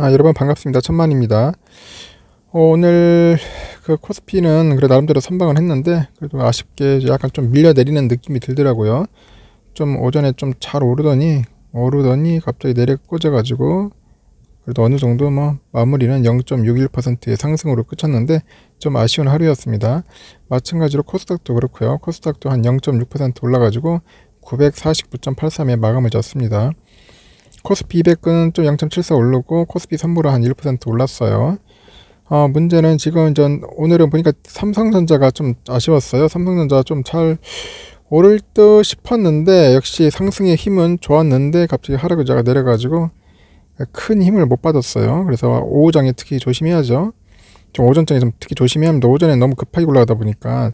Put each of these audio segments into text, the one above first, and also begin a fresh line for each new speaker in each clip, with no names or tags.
아, 여러분 반갑습니다. 천만입니다. 어, 오늘 그 코스피는 그래 나름대로 선방을 했는데 그래도 아쉽게 약간 좀 밀려 내리는 느낌이 들더라고요. 좀 오전에 좀 잘 오르더니 오르더니 갑자기 내려 꽂아가지고 그래도 어느 정도 뭐 마무리는 0.61%의 상승으로 끝쳤는데 좀 아쉬운 하루였습니다. 마찬가지로 코스닥도 그렇고요. 코스닥도 한 0.6% 올라가지고 949.83에 마감을 졌습니다. 코스피 200은 좀0.74 오르고 코스피 선물로한1% 올랐어요. 어, 문제는 지금 전 오늘은 보니까 삼성전자가 좀 아쉬웠어요. 삼성전자 좀잘 오를 듯 싶었는데 역시 상승의 힘은 좋았는데 갑자기 하락의자가 내려가지고 큰 힘을 못 받았어요. 그래서 오후장에 특히 조심해야죠. 좀 오전장에 좀 특히 조심해야 합니다. 오전에 너무 급하게 올라가다 보니까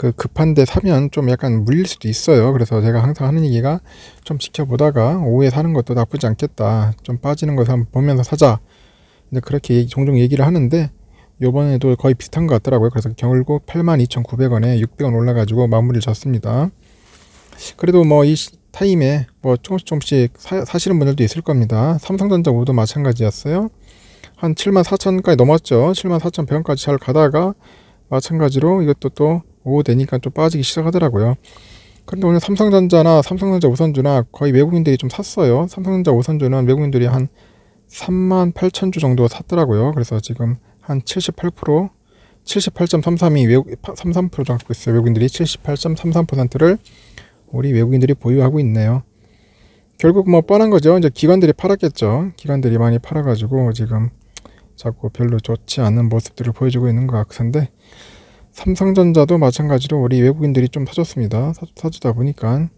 그 급한데 사면 좀 약간 물릴 수도 있어요. 그래서 제가 항상 하는 얘기가 좀 지켜보다가 오후에 사는 것도 나쁘지 않겠다. 좀 빠지는 것을 한번 보면서 사자. 근데 그렇게 얘기, 종종 얘기를 하는데 요번에도 거의 비슷한 것 같더라고요. 그래서 결국 82,900원에 600원 올라가지고 마무리를 졌습니다. 그래도 뭐 이 타임에 뭐 조금씩 조금씩 사, 시는 분들도 있을 겁니다. 삼성전자 우도 마찬가지였어요. 한 74,000까지 넘었죠. 74,100원까지 잘 가다가 마찬가지로 이것도 또 오후 되니까 좀 빠지기 시작하더라고요. 근데 오늘 삼성전자나 삼성전자 우선주나 거의 외국인들이 좀 샀어요. 삼성전자 우선주는 외국인들이 한 3만 8천 주 정도 샀더라고요. 그래서 지금 한 78%, 78.33이 외국 33% 갖고 있어요. 외국인들이 78.33%를 우리 외국인들이 보유하고 있네요. 결국 뭐 뻔한 거죠. 이제 기관들이 팔았겠죠. 기관들이 많이 팔아가지고 지금 자꾸 별로 좋지 않은 모습들을 보여주고 있는 것 같은데 삼성전자도 마찬가지로 우리 외국인들이 좀 사줬습니다. 사, 주다 보니까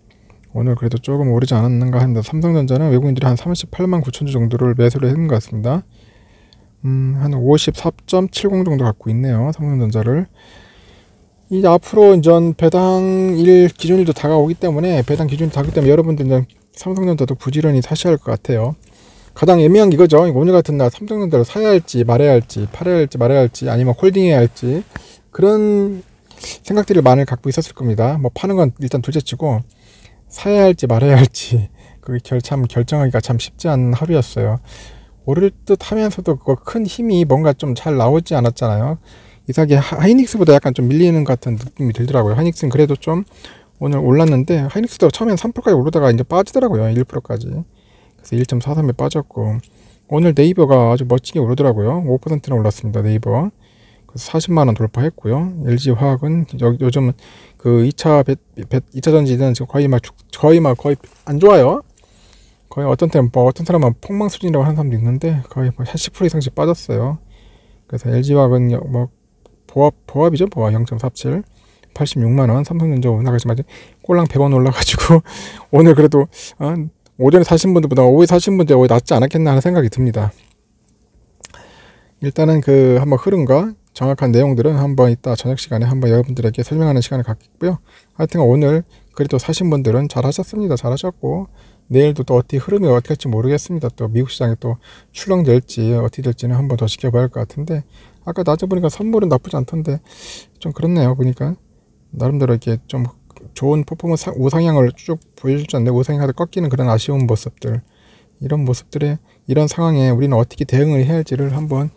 오늘 그래도 조금 오르지 않았는가 합니다. 삼성전자는 외국인들이 한 38만 9천 주 정도를 매수를 했는 것 같습니다. 음, 한54.70 정도 갖고 있네요. 삼성전자를. 이제 앞으로 이전 배당일 기준일도 다가오기 때문에 배당 기준이 다가오기 때문에 여러분들 이제 삼성전자도 부지런히 사셔야 할 것 같아요. 가장 애매한 게그죠 오늘 같은 날 삼성전자를 사야 할지 말아야 할지 팔아야 할지 말아야 할지 아니면 홀딩해야 할지 그런 생각들을 많이 갖고 있었을 겁니다. 뭐 파는 건 일단 둘째치고 사야 할지 말아야 할지 그게 결, 참 결정하기가 참 쉽지 않은 하루였어요. 오를 듯 하면서도 그큰 힘이 뭔가 좀 잘 나오지 않았잖아요. 이삭이 하이닉스보다 약간 좀 밀리는 같은 느낌이 들더라고요. 하이닉스는 그래도 좀 오늘 올랐는데 하이닉스도 처음엔 3%까지 오르다가 이제 빠지더라고요. 1%까지. 그래서 1.43에 빠졌고 오늘 네이버가 아주 멋지게 오르더라고요. 5%나 올랐습니다. 네이버. 40만 원 돌파했고요. LG 화학은 여, 요즘 은그 2차 배, 배, 2차 전지는 지금 거의 막 거의 막 거의 안 좋아요. 거의 어떤 때는뭐 어떤 사람은 폭망 수준이라고 하는 사람도 있는데 거의 뭐80% 이상씩 빠졌어요. 그래서 LG 화학은 뭐 보합 보합이죠. 보합 0.47 86만 원. 삼성전자 올라가지만 꼴랑 100원 올라가지고 오늘 그래도 한 어, 오전에 사신 분들보다 오후에 사신 분들 오히 려 낫지 않았겠나 하는 생각이 듭니다. 일단은 그 한번 흐름과 정확한 내용들은 한번 이따 저녁 시간에 한번 여러분들에게 설명하는 시간을 갖겠고요. 하여튼 오늘 그래도 사신 분들은 잘 하셨습니다. 잘 하셨고 내일도 또 어떻게 흐름이 어떻게 할지 모르겠습니다. 또 미국 시장에또 출렁될지 어떻게 될지는 한번 더 지켜봐야 할 것 같은데 아까 낮에 보니까 선물은 나쁘지 않던데 좀 그렇네요. 보니까 나름대로 이렇게 좀 좋은 퍼포먼스 우상향을 쭉 보여주지 않는데 우상향하다 꺾이는 그런 아쉬운 모습들 이런 모습들에 이런 상황에 우리는 어떻게 대응을 해야 할지를 한번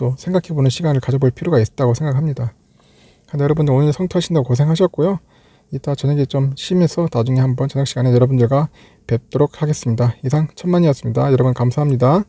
또 생각해보는 시간을 가져볼 필요가 있다고 생각합니다. 여러분들 오늘 성토하신다고 고생하셨고요. 이따 저녁에 좀 심해서 나중에 한번 저녁 시간에 여러분들과 뵙도록 하겠습니다. 이상 천만이었습니다. 여러분 감사합니다.